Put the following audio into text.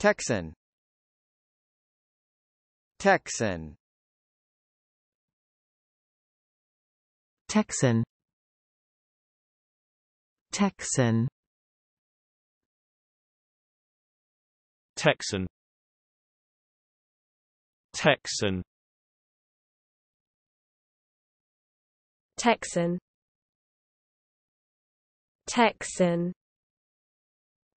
Texan Texan Texan Texan Texan Texan Texan Texan